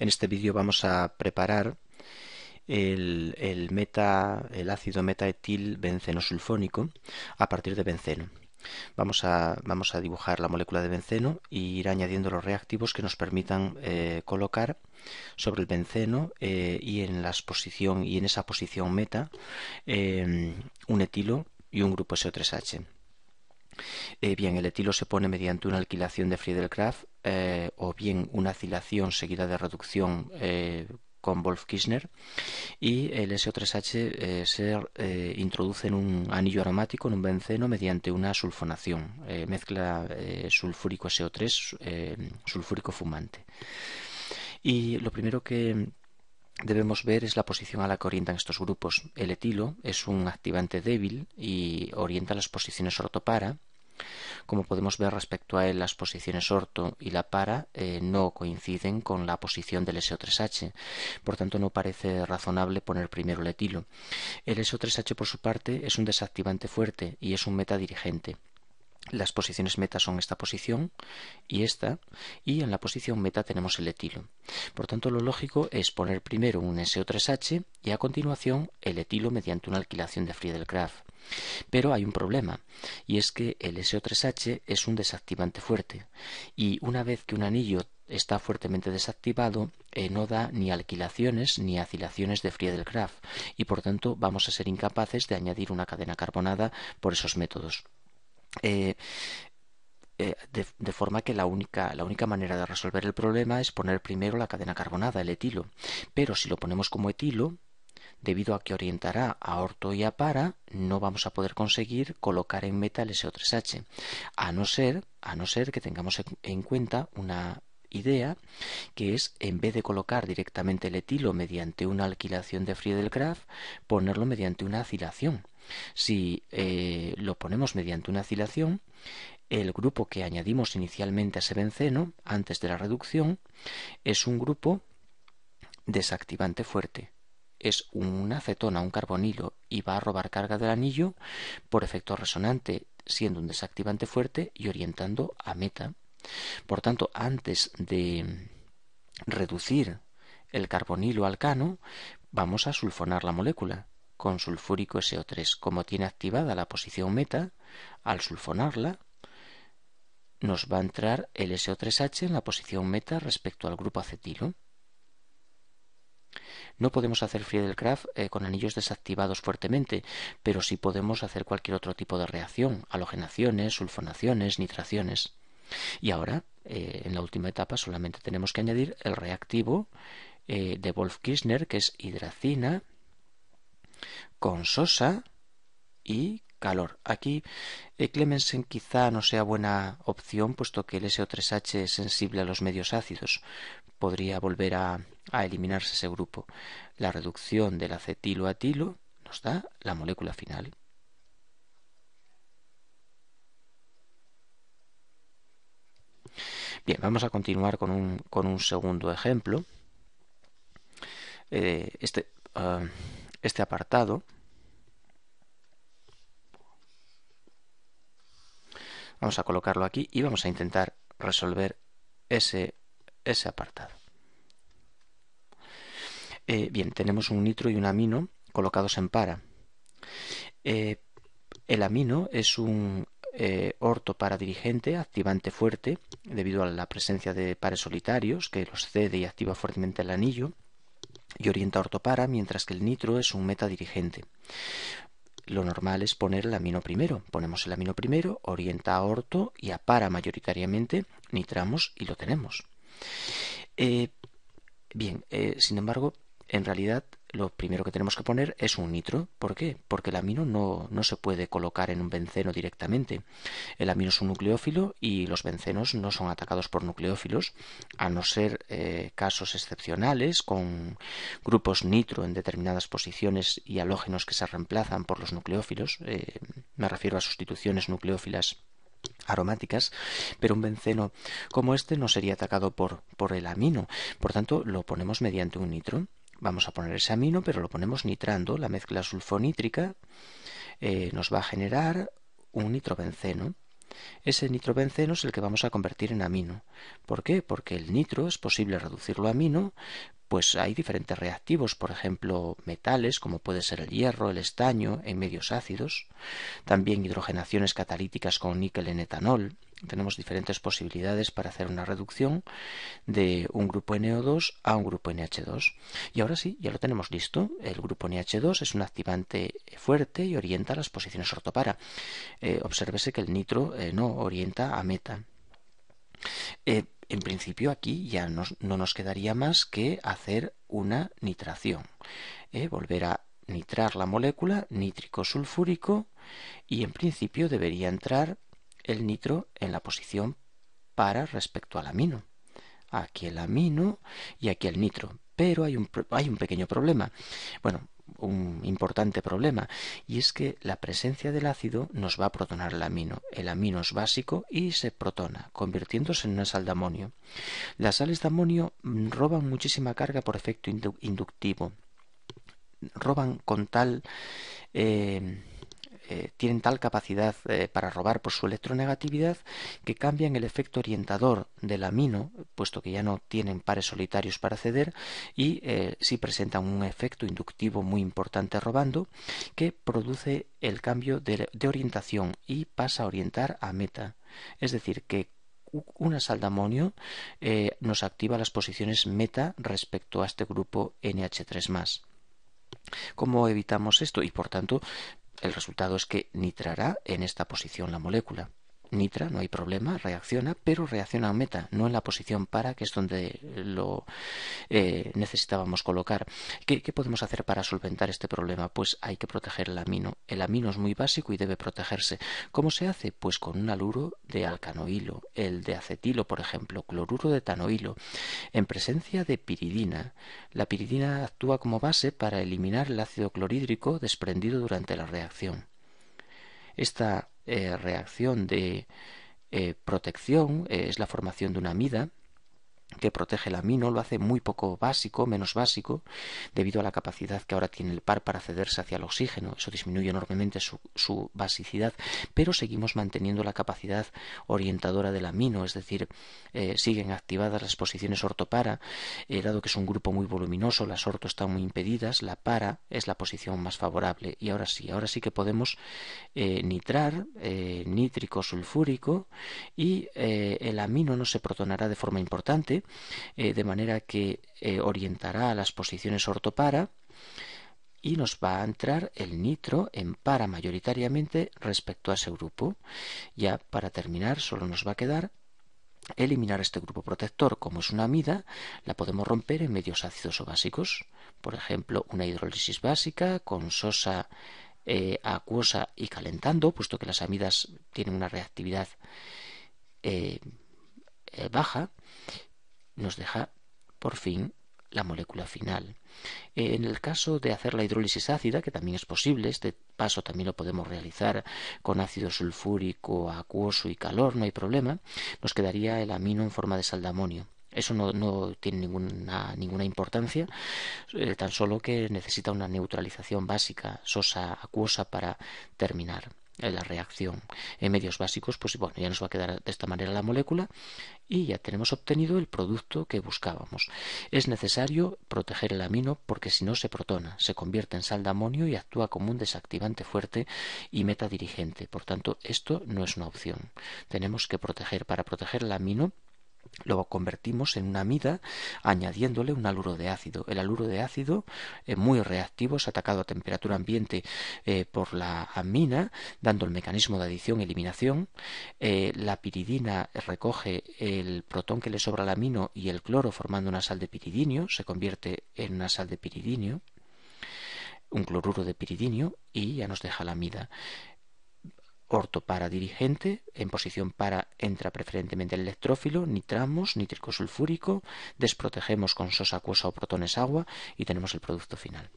En este vídeo vamos a preparar el, ácido metaetil sulfónico a partir de benceno. Vamos a, dibujar la molécula de benceno e ir añadiendo los reactivos que nos permitan eh, colocar sobre el benceno eh, y, en y en esa posición meta eh, un etilo y un grupo SO3H. Eh, bien, el etilo se pone mediante una alquilación de Friedel-Crafts eh, o bien una acilación seguida de reducción eh, con Wolf Kirchner y el SO3H se introduce en un anillo aromático, en un benceno, mediante una sulfonación, mezcla sulfúrico SO3, sulfúrico fumante. Y lo primero que debemos ver es la posición a la que orientan estos grupos. El etilo es un activante débil y orienta las posiciones ortopara como podemos ver respecto a él, las posiciones orto y la para eh, no coinciden con la posición del SO3H. Por tanto, no parece razonable poner primero el etilo. El SO3H, por su parte, es un desactivante fuerte y es un meta dirigente las posiciones meta son esta posición y esta, y en la posición meta tenemos el etilo. Por tanto, lo lógico es poner primero un SO3H y a continuación el etilo mediante una alquilación de Friedel-Crafts. Pero hay un problema, y es que el SO3H es un desactivante fuerte, y una vez que un anillo está fuertemente desactivado, eh, no da ni alquilaciones ni acilaciones de Friedel-Crafts y por tanto vamos a ser incapaces de añadir una cadena carbonada por esos métodos. Eh, eh, de, forma que la única, la única manera de resolver el problema es poner primero la cadena carbonada, el etilo. Pero si lo ponemos como etilo, debido a que orientará a orto y a para, no vamos a poder conseguir colocar en meta el SO3H, a no ser, a no ser que tengamos en cuenta una idea que es en vez de colocar directamente el etilo mediante una alquilación de friedel craft ponerlo mediante una acilación. Si eh, lo ponemos mediante una acilación, el grupo que añadimos inicialmente a ese benceno antes de la reducción es un grupo desactivante fuerte es una acetona, un carbonilo, y va a robar carga del anillo por efecto resonante, siendo un desactivante fuerte y orientando a meta. Por tanto, antes de reducir el carbonilo alcano vamos a sulfonar la molécula con sulfúrico SO3. Como tiene activada la posición meta, al sulfonarla, nos va a entrar el SO3H en la posición meta respecto al grupo acetilo. No podemos hacer friedel craft eh, con anillos desactivados fuertemente, pero sí podemos hacer cualquier otro tipo de reacción, halogenaciones, sulfonaciones, nitraciones. Y ahora, eh, en la última etapa, solamente tenemos que añadir el reactivo eh, de Wolf Kirchner, que es hidracina con sosa y calor. Aquí Clemensen quizá no sea buena opción, puesto que el SO3H es sensible a los medios ácidos, podría volver a, eliminarse ese grupo. La reducción del acetilo a atilo nos da la molécula final. Bien, vamos a continuar con un, segundo ejemplo. Eh, este, ah, este apartado. Vamos a colocarlo aquí y vamos a intentar resolver ese ese apartado. Eh, bien, tenemos un nitro y un amino colocados en para. Eh, el amino es un eh, orto para dirigente, activante fuerte, debido a la presencia de pares solitarios que los cede y activa fuertemente el anillo y orienta orto-para mientras que el nitro es un meta dirigente. Lo normal es poner el amino primero. Ponemos el amino primero, orienta a orto y a para mayoritariamente, nitramos y lo tenemos. Eh, bien, eh, sin embargo, en realidad lo primero que tenemos que poner es un nitro. ¿Por qué? Porque el amino no, se puede colocar en un benceno directamente. El amino es un nucleófilo y los bencenos no son atacados por nucleófilos, a no ser eh, casos excepcionales con grupos nitro en determinadas posiciones y halógenos que se reemplazan por los nucleófilos. me refiero a sustituciones nucleófilas aromáticas, pero un benceno como este no sería atacado por, por el amino, por tanto lo ponemos mediante un nitro. Vamos a poner ese amino, pero lo ponemos nitrando, la mezcla sulfonítrica eh, nos va a generar un nitrobenceno. Ese nitrobenceno es el que vamos a convertir en amino. ¿Por qué? Porque el nitro es posible reducirlo a amino pues hay diferentes reactivos, por ejemplo, metales, como puede ser el hierro, el estaño, en medios ácidos, también hidrogenaciones catalíticas con níquel en etanol. Tenemos diferentes posibilidades para hacer una reducción de un grupo NO2 a un grupo NH2. Y ahora sí, ya lo tenemos listo. El grupo NH2 es un activante fuerte y orienta a las posiciones ortopara. Eh, obsérvese que el nitro eh, no orienta a meta. Eh, en principio aquí ya no nos quedaría más que hacer una nitración. ¿eh? Volver a nitrar la molécula, nítrico sulfúrico, y en principio debería entrar el nitro en la posición para respecto al amino. Aquí el amino y aquí el nitro. Pero hay un, hay un pequeño problema. Bueno, un importante problema, y es que la presencia del ácido nos va a protonar el amino. El amino es básico y se protona, convirtiéndose en una sal de amonio. Las sales de amonio mm, roban muchísima carga por efecto inductivo. Roban con tal eh, eh, tienen tal capacidad eh, para robar por su electronegatividad que cambian el efecto orientador del amino, puesto que ya no tienen pares solitarios para ceder, y eh, sí presentan un efecto inductivo muy importante robando, que produce el cambio de, orientación y pasa a orientar a meta. Es decir, que una sal de amonio nos activa las posiciones meta respecto a este grupo NH3+. ¿Cómo evitamos esto? Y por tanto, el resultado es que nitrará en esta posición la molécula nitra, no hay problema, reacciona, pero reacciona a meta, no en la posición para, que es donde lo eh, necesitábamos colocar. ¿Qué, podemos hacer para solventar este problema? Pues hay que proteger el amino. El amino es muy básico y debe protegerse. ¿Cómo se hace? Pues con un aluro de alcanoilo, el de acetilo, por ejemplo, cloruro de tanoilo, en presencia de piridina. La piridina actúa como base para eliminar el ácido clorhídrico desprendido durante la reacción. Esta eh, reacción de eh, protección, eh, es la formación de una amida, que protege el amino, lo hace muy poco básico, menos básico, debido a la capacidad que ahora tiene el par para cederse hacia el oxígeno. Eso disminuye enormemente su, su basicidad, pero seguimos manteniendo la capacidad orientadora del amino, es decir, eh, siguen activadas las posiciones ortopara, eh, dado que es un grupo muy voluminoso, las orto están muy impedidas, la para es la posición más favorable. Y ahora sí, ahora sí que podemos eh, nitrar, eh, nítrico sulfúrico, y el amino no se protonará de forma importante, eh, de manera que eh, orientará a las posiciones ortopara y nos va a entrar el nitro en para mayoritariamente respecto a ese grupo. Ya para terminar solo nos va a quedar eliminar este grupo protector. Como es una amida, la podemos romper en medios ácidos o básicos. Por ejemplo, una hidrólisis básica con sosa eh, acuosa y calentando, puesto que las amidas tienen una reactividad baja nos deja por fin la molécula final. En el caso de hacer la hidrólisis ácida, que también es posible, este paso también lo podemos realizar con ácido sulfúrico, acuoso y calor, no hay problema, nos quedaría el amino en forma de sal de amonio. Eso no, tiene ninguna, ninguna importancia, eh, tan solo que necesita una neutralización básica, sosa, acuosa, para terminar la reacción. En medios básicos, pues bueno, ya nos va a quedar de esta manera la molécula y ya tenemos obtenido el producto que buscábamos. Es necesario proteger el amino porque si no se protona, se convierte en sal de amonio y actúa como un desactivante fuerte y metadirigente. Por tanto, esto no es una opción. Tenemos que proteger. Para proteger el amino, lo convertimos en una amida añadiéndole un aluro de ácido. El aluro de ácido es muy reactivo, es atacado a temperatura ambiente eh, por la amina, dando el mecanismo de adición eliminación. Eh, la piridina recoge el protón que le sobra al amino y el cloro formando una sal de piridinio, se convierte en una sal de piridinio un cloruro de piridinio y ya nos deja la amida orto para dirigente, en posición para entra preferentemente el electrófilo, nitramos, nítrico sulfúrico, desprotegemos con sosa acuosa o protones agua y tenemos el producto final.